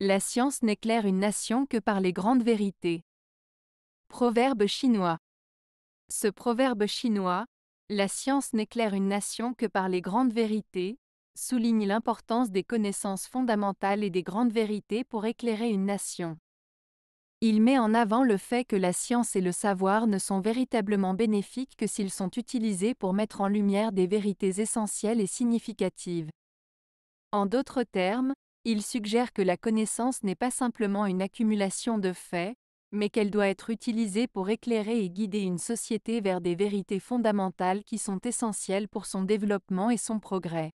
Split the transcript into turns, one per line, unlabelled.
La science n'éclaire une nation que par les grandes vérités. Proverbe chinois. Ce proverbe chinois, La science n'éclaire une nation que par les grandes vérités, souligne l'importance des connaissances fondamentales et des grandes vérités pour éclairer une nation. Il met en avant le fait que la science et le savoir ne sont véritablement bénéfiques que s'ils sont utilisés pour mettre en lumière des vérités essentielles et significatives. En d'autres termes, il suggère que la connaissance n'est pas simplement une accumulation de faits, mais qu'elle doit être utilisée pour éclairer et guider une société vers des vérités fondamentales qui sont essentielles pour son développement et son progrès.